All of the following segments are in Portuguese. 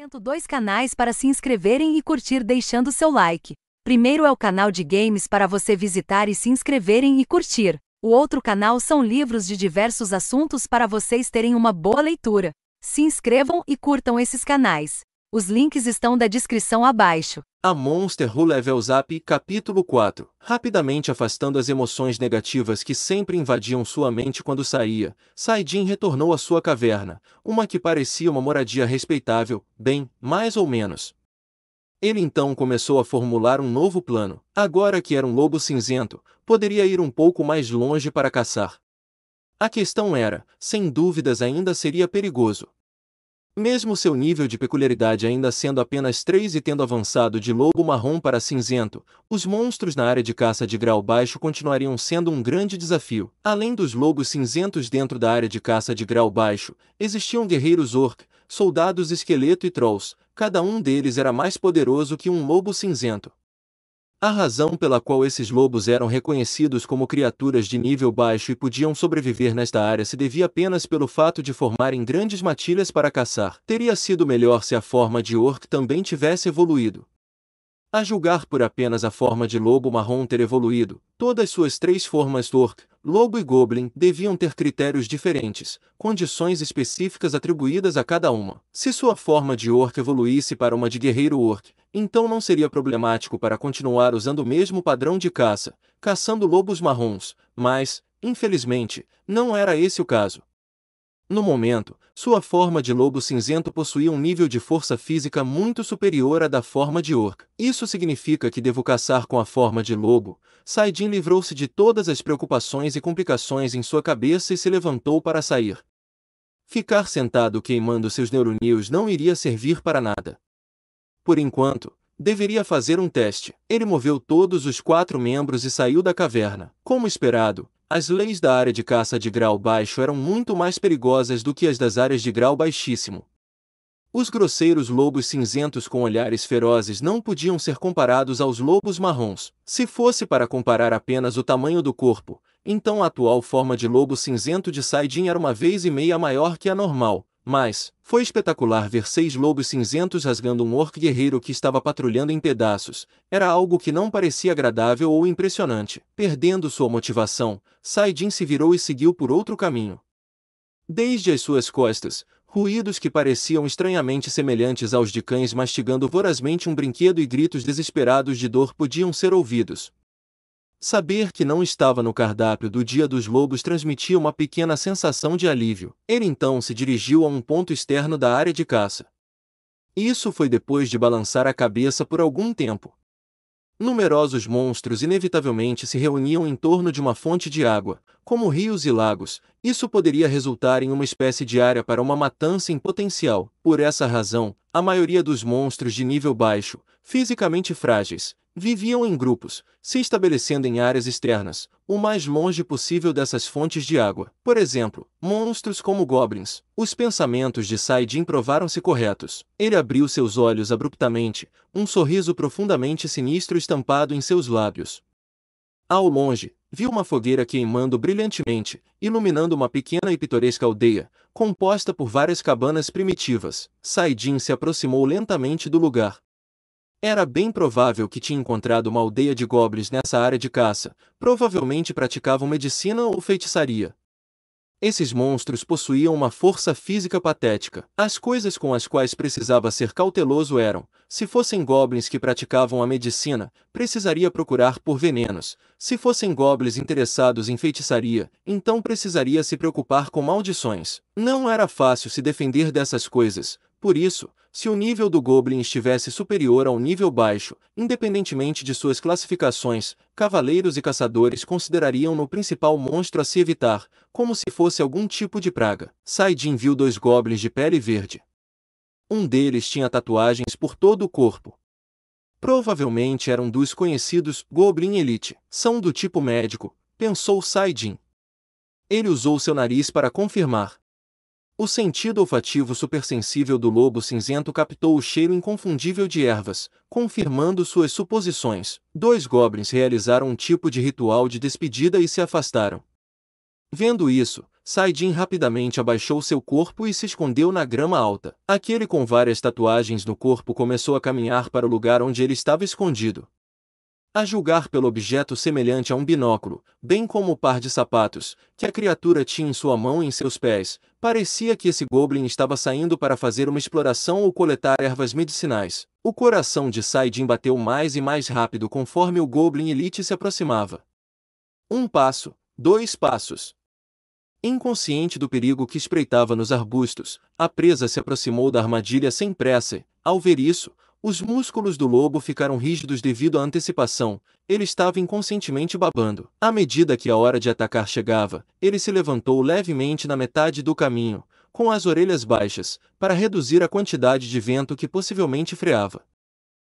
apresento dois canais para se inscreverem e curtir deixando seu like. Primeiro é o canal de games para você visitar e se inscreverem e curtir. O outro canal são livros de diversos assuntos para vocês terem uma boa leitura. Se inscrevam e curtam esses canais. Os links estão da descrição abaixo. A Monster Who Level Up, capítulo 4. Rapidamente afastando as emoções negativas que sempre invadiam sua mente quando saía, Saidin retornou à sua caverna, uma que parecia uma moradia respeitável, bem, mais ou menos. Ele então começou a formular um novo plano. Agora que era um lobo cinzento, poderia ir um pouco mais longe para caçar. A questão era, sem dúvidas ainda seria perigoso, mesmo seu nível de peculiaridade ainda sendo apenas 3 e tendo avançado de lobo marrom para cinzento, os monstros na área de caça de grau baixo continuariam sendo um grande desafio. Além dos lobos cinzentos dentro da área de caça de grau baixo, existiam guerreiros orc, soldados esqueleto e trolls, cada um deles era mais poderoso que um lobo cinzento. A razão pela qual esses lobos eram reconhecidos como criaturas de nível baixo e podiam sobreviver nesta área se devia apenas pelo fato de formarem grandes matilhas para caçar. Teria sido melhor se a forma de Orc também tivesse evoluído. A julgar por apenas a forma de lobo marrom ter evoluído, todas suas três formas Dork, Lobo e Goblin deviam ter critérios diferentes, condições específicas atribuídas a cada uma. Se sua forma de orc evoluísse para uma de guerreiro orc, então não seria problemático para continuar usando o mesmo padrão de caça, caçando lobos marrons, mas, infelizmente, não era esse o caso. No momento, sua forma de lobo cinzento possuía um nível de força física muito superior à da forma de orc. Isso significa que devo caçar com a forma de lobo. Saidin livrou-se de todas as preocupações e complicações em sua cabeça e se levantou para sair. Ficar sentado queimando seus neurônios não iria servir para nada. Por enquanto, deveria fazer um teste. Ele moveu todos os quatro membros e saiu da caverna. Como esperado, as leis da área de caça de grau baixo eram muito mais perigosas do que as das áreas de grau baixíssimo. Os grosseiros lobos cinzentos com olhares ferozes não podiam ser comparados aos lobos marrons. Se fosse para comparar apenas o tamanho do corpo, então a atual forma de lobo cinzento de Saidin era uma vez e meia maior que a normal, mas, foi espetacular ver seis lobos cinzentos rasgando um orc guerreiro que estava patrulhando em pedaços. Era algo que não parecia agradável ou impressionante. Perdendo sua motivação, Saidin se virou e seguiu por outro caminho. Desde as suas costas, ruídos que pareciam estranhamente semelhantes aos de cães mastigando vorazmente um brinquedo e gritos desesperados de dor podiam ser ouvidos, Saber que não estava no cardápio do Dia dos Lobos transmitia uma pequena sensação de alívio. Ele então se dirigiu a um ponto externo da área de caça. Isso foi depois de balançar a cabeça por algum tempo. Numerosos monstros inevitavelmente se reuniam em torno de uma fonte de água, como rios e lagos. Isso poderia resultar em uma espécie de área para uma matança em potencial. Por essa razão, a maioria dos monstros de nível baixo, fisicamente frágeis, viviam em grupos, se estabelecendo em áreas externas, o mais longe possível dessas fontes de água. Por exemplo, monstros como goblins. Os pensamentos de Saidin provaram-se corretos. Ele abriu seus olhos abruptamente, um sorriso profundamente sinistro estampado em seus lábios. Ao longe, viu uma fogueira queimando brilhantemente, iluminando uma pequena e pitoresca aldeia, composta por várias cabanas primitivas. Saidin se aproximou lentamente do lugar, era bem provável que tinha encontrado uma aldeia de goblins nessa área de caça, provavelmente praticavam medicina ou feitiçaria. Esses monstros possuíam uma força física patética. As coisas com as quais precisava ser cauteloso eram: se fossem goblins que praticavam a medicina, precisaria procurar por venenos. Se fossem goblins interessados em feitiçaria, então precisaria se preocupar com maldições. Não era fácil se defender dessas coisas, por isso, se o nível do Goblin estivesse superior ao nível baixo, independentemente de suas classificações, cavaleiros e caçadores considerariam-no principal monstro a se evitar, como se fosse algum tipo de praga. Saidin viu dois goblins de pele verde. Um deles tinha tatuagens por todo o corpo. Provavelmente eram dos conhecidos Goblin Elite. São do tipo médico, pensou Saidin. Ele usou seu nariz para confirmar. O sentido olfativo supersensível do lobo cinzento captou o cheiro inconfundível de ervas, confirmando suas suposições. Dois goblins realizaram um tipo de ritual de despedida e se afastaram. Vendo isso, Saidin rapidamente abaixou seu corpo e se escondeu na grama alta. Aquele com várias tatuagens no corpo começou a caminhar para o lugar onde ele estava escondido. A julgar pelo objeto semelhante a um binóculo, bem como o par de sapatos, que a criatura tinha em sua mão e em seus pés, parecia que esse goblin estava saindo para fazer uma exploração ou coletar ervas medicinais. O coração de Saidin bateu mais e mais rápido conforme o goblin elite se aproximava. Um passo, dois passos. Inconsciente do perigo que espreitava nos arbustos, a presa se aproximou da armadilha sem pressa. Ao ver isso, os músculos do lobo ficaram rígidos devido à antecipação, ele estava inconscientemente babando. À medida que a hora de atacar chegava, ele se levantou levemente na metade do caminho, com as orelhas baixas, para reduzir a quantidade de vento que possivelmente freava.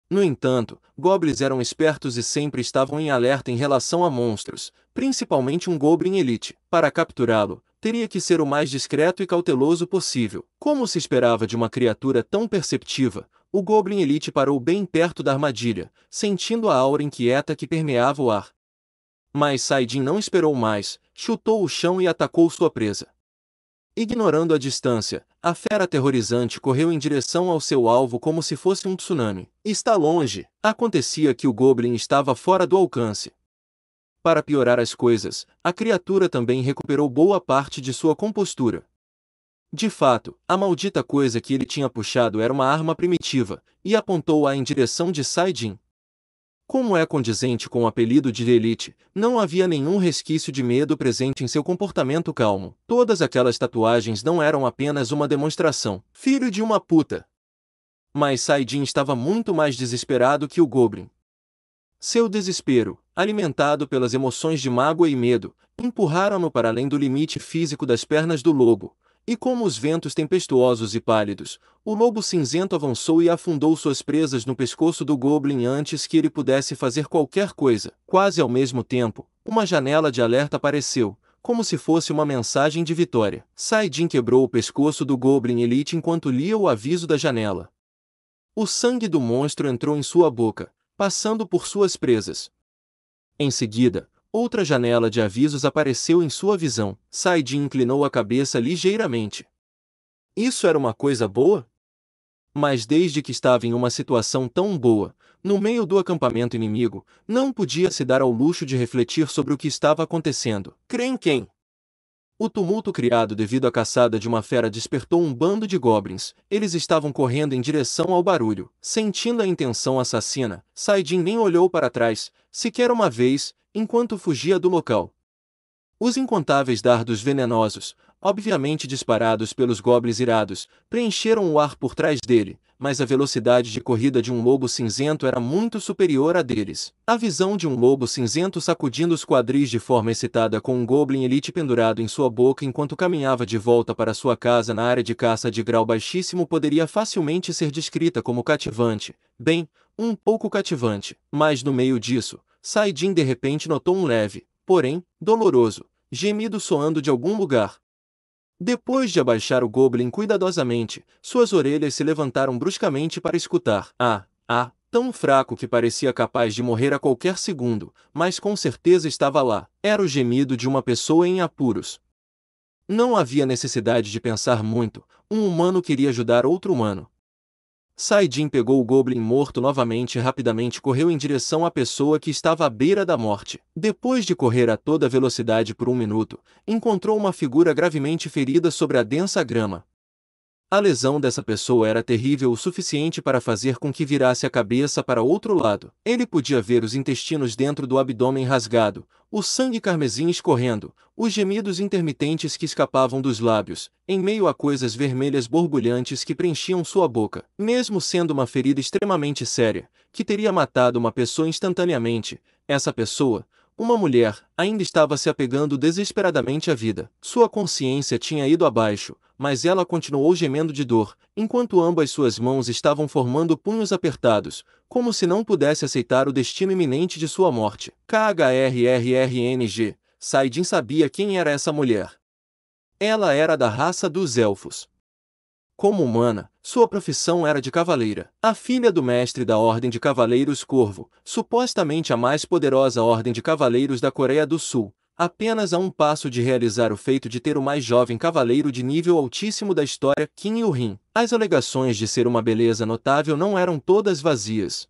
No entanto, goblins eram espertos e sempre estavam em alerta em relação a monstros, principalmente um goblin elite. Para capturá-lo, teria que ser o mais discreto e cauteloso possível. Como se esperava de uma criatura tão perceptiva, o Goblin Elite parou bem perto da armadilha, sentindo a aura inquieta que permeava o ar. Mas Saidin não esperou mais, chutou o chão e atacou sua presa. Ignorando a distância, a fera aterrorizante correu em direção ao seu alvo como se fosse um tsunami. Está longe, acontecia que o Goblin estava fora do alcance. Para piorar as coisas, a criatura também recuperou boa parte de sua compostura, de fato, a maldita coisa que ele tinha puxado era uma arma primitiva, e apontou-a em direção de Saidin. Como é condizente com o apelido de Elite, não havia nenhum resquício de medo presente em seu comportamento calmo. Todas aquelas tatuagens não eram apenas uma demonstração. Filho de uma puta! Mas Saidin estava muito mais desesperado que o Goblin. Seu desespero, alimentado pelas emoções de mágoa e medo, empurraram-no para além do limite físico das pernas do lobo, e como os ventos tempestuosos e pálidos, o lobo cinzento avançou e afundou suas presas no pescoço do Goblin antes que ele pudesse fazer qualquer coisa. Quase ao mesmo tempo, uma janela de alerta apareceu, como se fosse uma mensagem de vitória. Saidin quebrou o pescoço do Goblin Elite enquanto lia o aviso da janela. O sangue do monstro entrou em sua boca, passando por suas presas. Em seguida, Outra janela de avisos apareceu em sua visão. Saidin inclinou a cabeça ligeiramente. Isso era uma coisa boa? Mas desde que estava em uma situação tão boa, no meio do acampamento inimigo, não podia se dar ao luxo de refletir sobre o que estava acontecendo. Creem quem? O tumulto criado devido à caçada de uma fera despertou um bando de goblins. Eles estavam correndo em direção ao barulho. Sentindo a intenção assassina, Saidin nem olhou para trás, sequer uma vez, enquanto fugia do local. Os incontáveis dardos venenosos, obviamente disparados pelos goblins irados, preencheram o ar por trás dele, mas a velocidade de corrida de um lobo cinzento era muito superior à deles. A visão de um lobo cinzento sacudindo os quadris de forma excitada com um goblin elite pendurado em sua boca enquanto caminhava de volta para sua casa na área de caça de grau baixíssimo poderia facilmente ser descrita como cativante. Bem, um pouco cativante, mas no meio disso, Saidin de repente notou um leve, porém, doloroso, gemido soando de algum lugar. Depois de abaixar o Goblin cuidadosamente, suas orelhas se levantaram bruscamente para escutar. Ah, ah, tão fraco que parecia capaz de morrer a qualquer segundo, mas com certeza estava lá. Era o gemido de uma pessoa em apuros. Não havia necessidade de pensar muito, um humano queria ajudar outro humano, Saidin pegou o Goblin morto novamente e rapidamente correu em direção à pessoa que estava à beira da morte. Depois de correr a toda velocidade por um minuto, encontrou uma figura gravemente ferida sobre a densa grama. A lesão dessa pessoa era terrível o suficiente para fazer com que virasse a cabeça para outro lado. Ele podia ver os intestinos dentro do abdômen rasgado, o sangue carmesim escorrendo, os gemidos intermitentes que escapavam dos lábios, em meio a coisas vermelhas borbulhantes que preenchiam sua boca. Mesmo sendo uma ferida extremamente séria, que teria matado uma pessoa instantaneamente, essa pessoa, uma mulher, ainda estava se apegando desesperadamente à vida. Sua consciência tinha ido abaixo mas ela continuou gemendo de dor, enquanto ambas suas mãos estavam formando punhos apertados, como se não pudesse aceitar o destino iminente de sua morte. KHRRRNG, Saidin sabia quem era essa mulher. Ela era da raça dos elfos. Como humana, sua profissão era de cavaleira, a filha do mestre da Ordem de Cavaleiros Corvo, supostamente a mais poderosa ordem de cavaleiros da Coreia do Sul, apenas a um passo de realizar o feito de ter o mais jovem cavaleiro de nível altíssimo da história, Kim Il-rin. As alegações de ser uma beleza notável não eram todas vazias.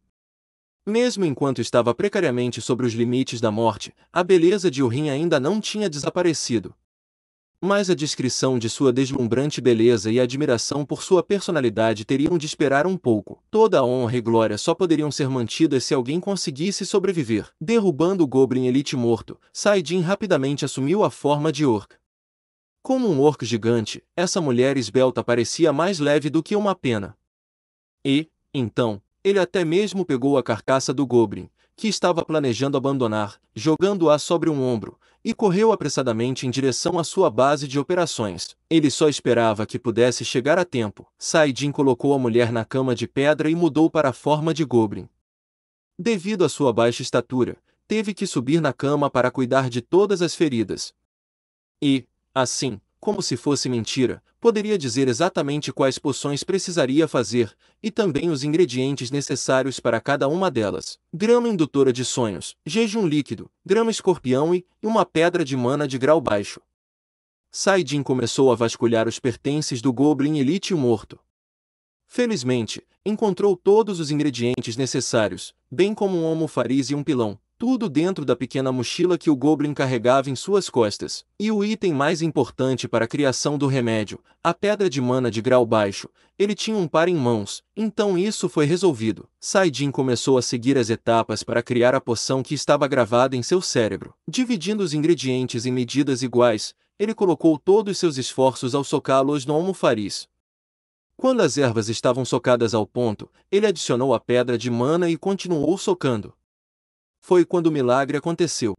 Mesmo enquanto estava precariamente sobre os limites da morte, a beleza de Urim ainda não tinha desaparecido mas a descrição de sua deslumbrante beleza e admiração por sua personalidade teriam de esperar um pouco. Toda a honra e glória só poderiam ser mantidas se alguém conseguisse sobreviver. Derrubando o Goblin Elite morto, Saidin rapidamente assumiu a forma de Orc. Como um orc gigante, essa mulher esbelta parecia mais leve do que uma pena. E, então, ele até mesmo pegou a carcaça do Goblin, que estava planejando abandonar, jogando-a sobre um ombro, e correu apressadamente em direção à sua base de operações. Ele só esperava que pudesse chegar a tempo. Saidin colocou a mulher na cama de pedra e mudou para a forma de Goblin. Devido à sua baixa estatura, teve que subir na cama para cuidar de todas as feridas. E, assim, como se fosse mentira, poderia dizer exatamente quais poções precisaria fazer, e também os ingredientes necessários para cada uma delas. Grama indutora de sonhos, jejum líquido, grama escorpião e uma pedra de mana de grau baixo. Saidin começou a vasculhar os pertences do Goblin Elite morto. Felizmente, encontrou todos os ingredientes necessários, bem como um homofariz e um pilão, tudo dentro da pequena mochila que o Goblin carregava em suas costas, e o item mais importante para a criação do remédio, a pedra de mana de grau baixo, ele tinha um par em mãos, então isso foi resolvido. Saidin começou a seguir as etapas para criar a poção que estava gravada em seu cérebro. Dividindo os ingredientes em medidas iguais, ele colocou todos seus esforços ao socá-los no almofariz, quando as ervas estavam socadas ao ponto, ele adicionou a pedra de mana e continuou socando foi quando o milagre aconteceu.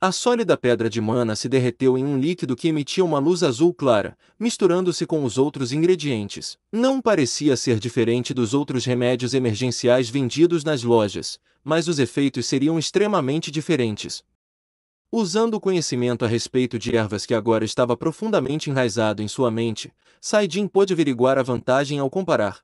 A sólida pedra de mana se derreteu em um líquido que emitia uma luz azul clara, misturando-se com os outros ingredientes. Não parecia ser diferente dos outros remédios emergenciais vendidos nas lojas, mas os efeitos seriam extremamente diferentes. Usando o conhecimento a respeito de ervas que agora estava profundamente enraizado em sua mente, Saidin pôde averiguar a vantagem ao comparar.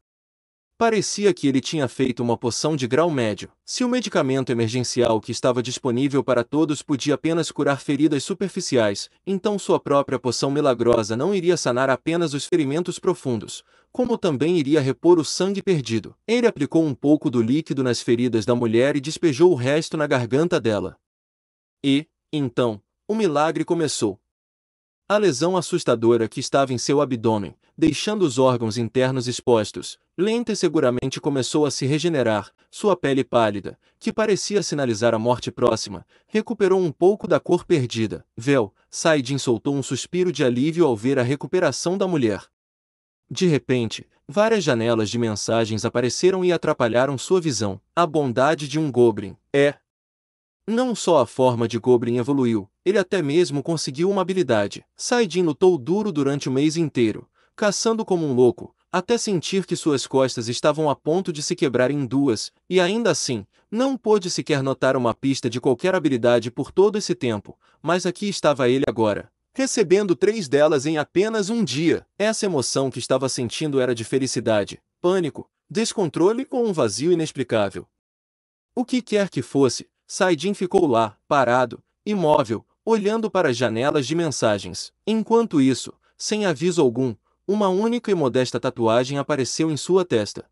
Parecia que ele tinha feito uma poção de grau médio. Se o medicamento emergencial que estava disponível para todos podia apenas curar feridas superficiais, então sua própria poção milagrosa não iria sanar apenas os ferimentos profundos, como também iria repor o sangue perdido. Ele aplicou um pouco do líquido nas feridas da mulher e despejou o resto na garganta dela. E, então, o milagre começou. A lesão assustadora que estava em seu abdômen, deixando os órgãos internos expostos, lenta e seguramente começou a se regenerar. Sua pele pálida, que parecia sinalizar a morte próxima, recuperou um pouco da cor perdida. Véu, Saidin soltou um suspiro de alívio ao ver a recuperação da mulher. De repente, várias janelas de mensagens apareceram e atrapalharam sua visão. A bondade de um goblin é, não só a forma de Goblin evoluiu, ele até mesmo conseguiu uma habilidade. Saidin lutou duro durante o mês inteiro, caçando como um louco, até sentir que suas costas estavam a ponto de se quebrarem em duas, e ainda assim, não pôde sequer notar uma pista de qualquer habilidade por todo esse tempo, mas aqui estava ele agora, recebendo três delas em apenas um dia. Essa emoção que estava sentindo era de felicidade, pânico, descontrole ou um vazio inexplicável. O que quer que fosse, Saidin ficou lá, parado, imóvel, olhando para as janelas de mensagens. Enquanto isso, sem aviso algum, uma única e modesta tatuagem apareceu em sua testa.